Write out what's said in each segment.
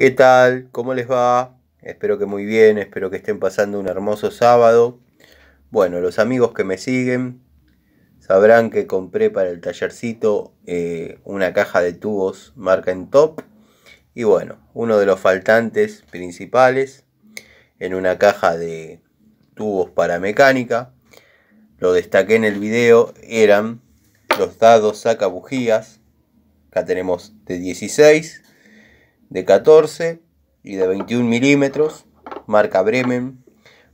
¿Qué tal? ¿Cómo les va? Espero que muy bien, espero que estén pasando un hermoso sábado. Bueno, los amigos que me siguen sabrán que compré para el tallercito eh, una caja de tubos marca en top. Y bueno, uno de los faltantes principales en una caja de tubos para mecánica, lo destaqué en el video, eran los dados sacabujías. Acá tenemos de 16 de 14 y de 21 milímetros, marca Bremen,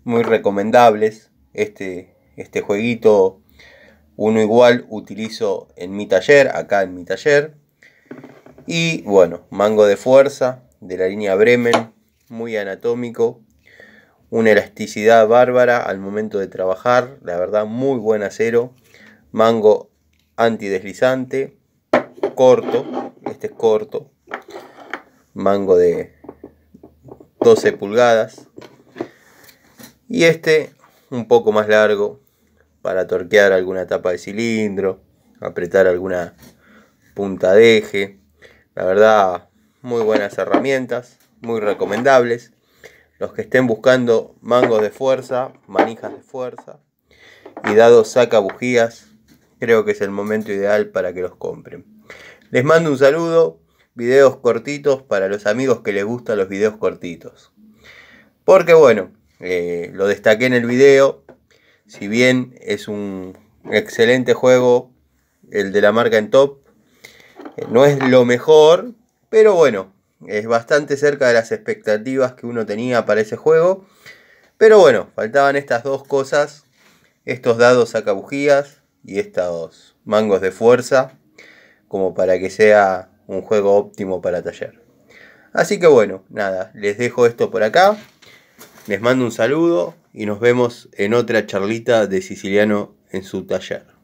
muy recomendables. Este, este jueguito, uno igual, utilizo en mi taller, acá en mi taller. Y bueno, mango de fuerza de la línea Bremen, muy anatómico, una elasticidad bárbara al momento de trabajar, la verdad muy buen acero, mango antideslizante, corto, este es corto, mango de 12 pulgadas. Y este un poco más largo para torquear alguna tapa de cilindro, apretar alguna punta de eje. La verdad, muy buenas herramientas, muy recomendables. Los que estén buscando mangos de fuerza, manijas de fuerza y dados saca bujías, creo que es el momento ideal para que los compren. Les mando un saludo, videos cortitos para los amigos que les gustan los videos cortitos. Porque bueno, eh, lo destaqué en el video, si bien es un excelente juego el de la marca en top, eh, no es lo mejor, pero bueno, es bastante cerca de las expectativas que uno tenía para ese juego. Pero bueno, faltaban estas dos cosas, estos dados sacabujías y estos mangos de fuerza, como para que sea un juego óptimo para taller. Así que bueno, nada, les dejo esto por acá. Les mando un saludo y nos vemos en otra charlita de siciliano en su taller.